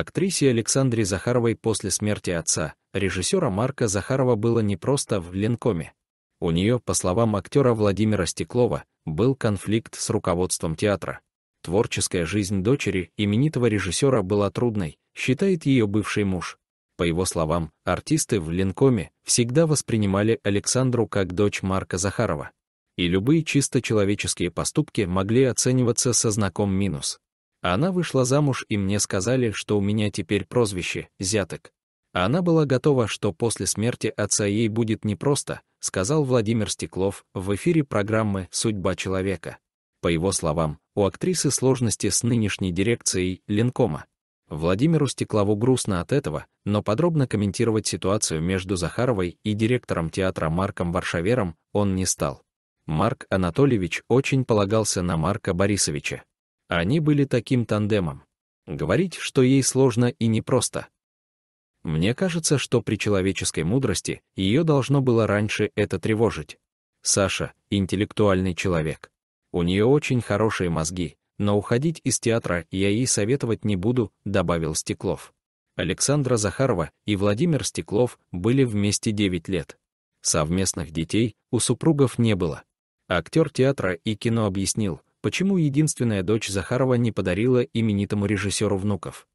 Актрисе Александре Захаровой после смерти отца, режиссера Марка Захарова было непросто в Ленкоме. У нее, по словам актера Владимира Стеклова, был конфликт с руководством театра. Творческая жизнь дочери именитого режиссера была трудной, считает ее бывший муж. По его словам, артисты в Ленкоме всегда воспринимали Александру как дочь Марка Захарова. И любые чисто человеческие поступки могли оцениваться со знаком минус. Она вышла замуж, и мне сказали, что у меня теперь прозвище «зяток». Она была готова, что после смерти отца ей будет непросто, сказал Владимир Стеклов в эфире программы «Судьба человека». По его словам, у актрисы сложности с нынешней дирекцией Ленкома. Владимиру Стеклову грустно от этого, но подробно комментировать ситуацию между Захаровой и директором театра Марком Варшавером он не стал. Марк Анатольевич очень полагался на Марка Борисовича. Они были таким тандемом. Говорить, что ей сложно и непросто. Мне кажется, что при человеческой мудрости ее должно было раньше это тревожить. Саша — интеллектуальный человек. У нее очень хорошие мозги, но уходить из театра я ей советовать не буду», — добавил Стеклов. Александра Захарова и Владимир Стеклов были вместе 9 лет. Совместных детей у супругов не было. Актер театра и кино объяснил, почему единственная дочь Захарова не подарила именитому режиссеру внуков.